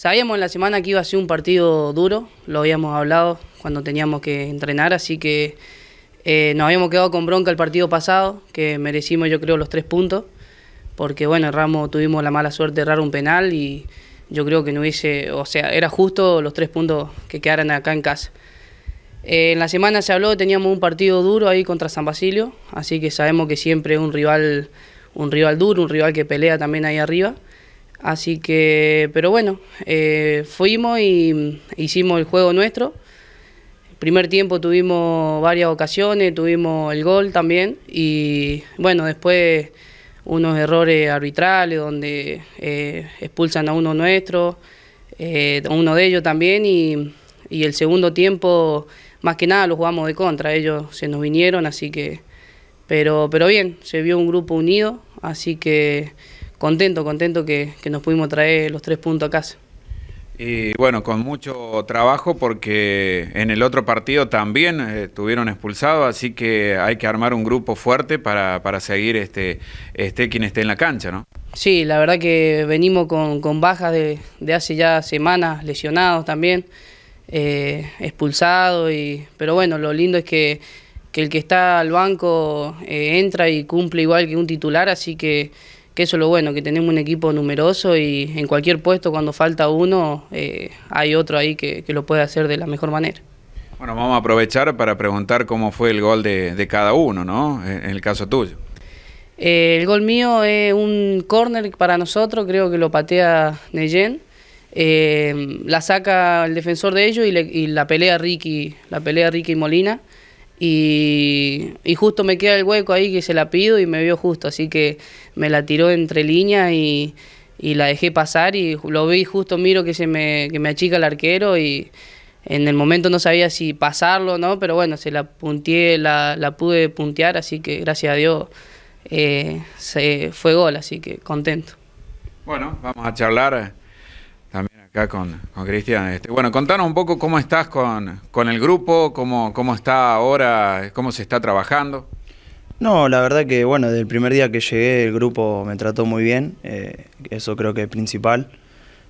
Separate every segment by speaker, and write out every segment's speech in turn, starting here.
Speaker 1: Sabíamos en la semana que iba a ser un partido duro, lo habíamos hablado cuando teníamos que entrenar, así que eh, nos habíamos quedado con bronca el partido pasado, que merecimos yo creo los tres puntos, porque bueno, Ramos tuvimos la mala suerte de errar un penal y yo creo que no hubiese, o sea, era justo los tres puntos que quedaran acá en casa. Eh, en la semana se habló, teníamos un partido duro ahí contra San Basilio, así que sabemos que siempre es un rival, un rival duro, un rival que pelea también ahí arriba. Así que, pero bueno, eh, fuimos y hicimos el juego nuestro. El primer tiempo tuvimos varias ocasiones, tuvimos el gol también y bueno, después unos errores arbitrales donde eh, expulsan a uno nuestro, eh, a uno de ellos también y, el segundo tiempo más que nada lo jugamos de contra, ellos se nos vinieron, así que, pero, pero bien, se vio un grupo unido, así que contento, contento que, nos pudimos traer los tres puntos a casa.
Speaker 2: Y bueno, con mucho trabajo porque en el otro partido también eh, estuvieron expulsados, así que hay que armar un grupo fuerte para, seguir este, este, quien esté en la cancha, ¿no?
Speaker 1: Sí, la verdad que venimos con, bajas de, hace ya semanas, lesionados también, eh, expulsados, y, pero bueno, lo lindo es que, el que está al banco eh, entra y cumple igual que un titular, así que que eso es lo bueno, que tenemos un equipo numeroso y en cualquier puesto cuando falta uno eh, hay otro ahí que, lo puede hacer de la mejor manera.
Speaker 2: Bueno, vamos a aprovechar para preguntar cómo fue el gol de, cada uno, ¿no? En el caso tuyo.
Speaker 1: Eh, el gol mío es un córner para nosotros, creo que lo patea Neyen. Eh, la saca el defensor de ellos y, la pelea Ricky, la pelea Ricky Molina. Y, justo me queda el hueco ahí que se la pido y me vio justo, así que me la tiró entre líneas y, la dejé pasar y lo vi justo, miro que se me, me achica el arquero y en el momento no sabía si pasarlo o no, pero bueno, se la punteé, la, pude puntear, así que gracias a Dios eh, se, fue gol, así que contento.
Speaker 2: Bueno, vamos a charlar eh, acá con, Cristian. Este, bueno, contanos un poco cómo estás con, el grupo, cómo, cómo está ahora, cómo se está trabajando.
Speaker 3: No, la verdad que, bueno, desde el primer día que llegué el grupo me trató muy bien, eh, eso creo que es principal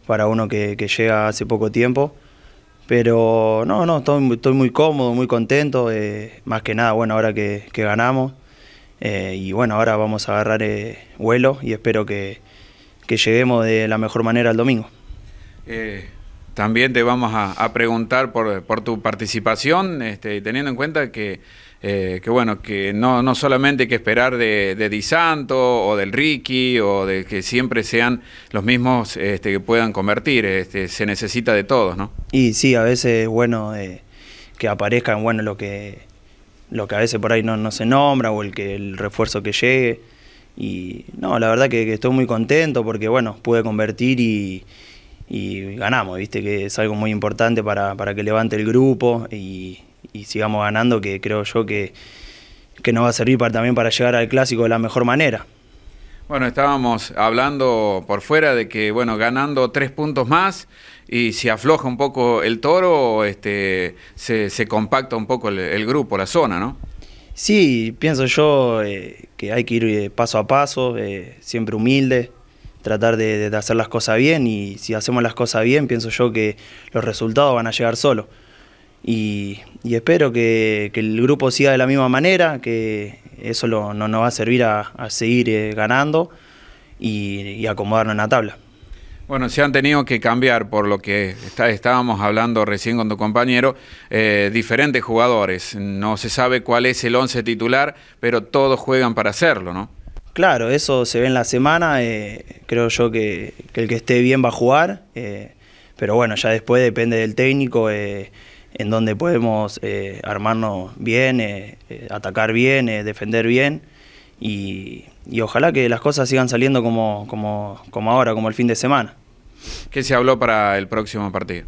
Speaker 3: para uno que, llega hace poco tiempo. Pero no, no, estoy, muy cómodo, muy contento, eh, más que nada, bueno, ahora que, ganamos. Eh, y bueno, ahora vamos a agarrar vuelo y espero que, que lleguemos de la mejor manera el domingo.
Speaker 2: Eh, también te vamos a, preguntar por, tu participación, este, teniendo en cuenta eh, que, bueno, que no, no, solamente hay que esperar de, Di Santo o del Ricky o de que siempre sean los mismos este, que puedan convertir, este,
Speaker 3: se necesita de todos, Y sí, a veces bueno eh, que aparezcan, bueno, lo que, lo que a veces por ahí no, se nombra o el, que, el refuerzo que llegue. Y no, la verdad que, que estoy muy contento porque, bueno, pude convertir y y ganamos, ¿viste? Que es algo muy importante para, que levante el grupo y, sigamos ganando, que creo yo que, nos va a servir también para llegar al clásico de la mejor manera.
Speaker 2: Bueno, estábamos hablando por fuera de que, bueno, ganando tres puntos más y si afloja un poco el toro, este, se, compacta un poco el,
Speaker 3: grupo, la zona, ¿no? Sí, pienso yo eh, que hay que ir eh, paso a paso, eh, siempre humilde, tratar de, hacer las cosas bien y si hacemos las cosas bien, pienso yo que los resultados van a llegar solos. Y, espero que, el grupo siga de la misma manera, que eso no, nos va a servir a, seguir eh, ganando y, acomodarnos en la tabla. Bueno, se han tenido que cambiar,
Speaker 2: por lo que estábamos hablando recién con tu compañero, eh, diferentes jugadores. No se sabe cuál es el once titular, pero todos juegan para hacerlo, ¿no?
Speaker 3: Claro, eso se ve en la semana. Eh, creo yo que, el que esté bien va a jugar. Eh, pero bueno, ya después depende del técnico eh, en donde podemos armarnos bien, atacar bien, defender bien. Y, ojalá que las cosas sigan saliendo como, ahora, como el fin de semana. ¿Qué se habló para
Speaker 2: el próximo partido?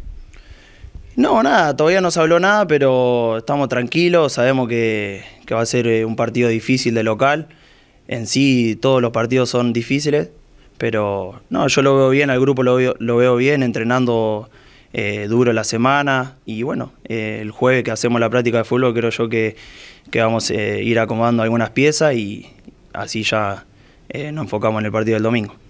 Speaker 3: No, nada, todavía no se habló nada, pero estamos tranquilos, sabemos que va a ser un partido difícil de local en sí todos los partidos son difíciles, pero no, yo lo veo bien, al grupo lo veo, lo veo bien, entrenando eh, duro la semana y bueno, eh, el jueves que hacemos la práctica de fútbol creo yo que, vamos eh, a ir acomodando algunas piezas y así ya nos enfocamos en el partido del domingo.